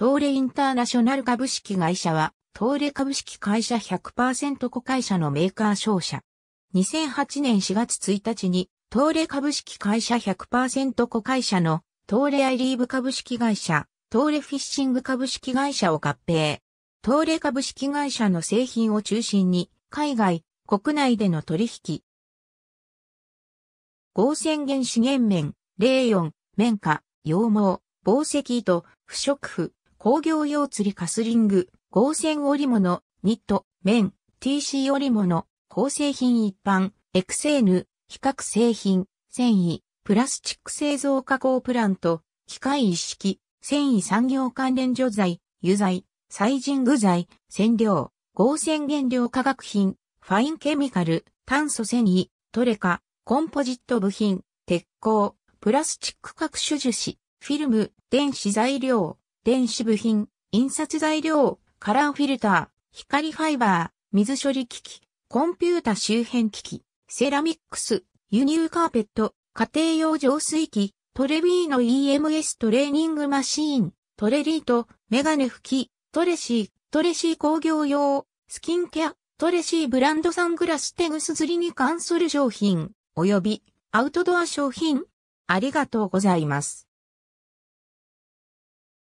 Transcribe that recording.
東レインターナショナル株式会社は、東レ株式会社100%子会社のメーカー商社。2008年4月1日に、東レ株式会社100%子会社の、東レアイリーブ株式会社、東レフィッシング株式会社を合併。東レ株式会社の製品を中心に、海外、国内での取引。合成原資源面、レー綿花、羊毛、宝石糸、不織布、工業用釣りカスリング、合成織物、ニット、綿、TC 織物、構成品一般、エクセーヌ、比較製品、繊維、プラスチック製造加工プラント、機械一式、繊維産業関連除剤、油剤、ジング材、染料、合成原料化学品、ファインケミカル、炭素繊維、トレカ、コンポジット部品、鉄鋼、プラスチック各種樹脂、フィルム、電子材料、電子部品、印刷材料、カラーフィルター、光ファイバー、水処理機器、コンピュータ周辺機器、セラミックス、輸入カーペット、家庭用浄水器、トレビーの EMS トレーニングマシーン、トレリート、メガネ拭き、トレシー、トレシー工業用、スキンケア、トレシーブランドサングラステグス釣りに関する商品、及びアウトドア商品。ありがとうございます。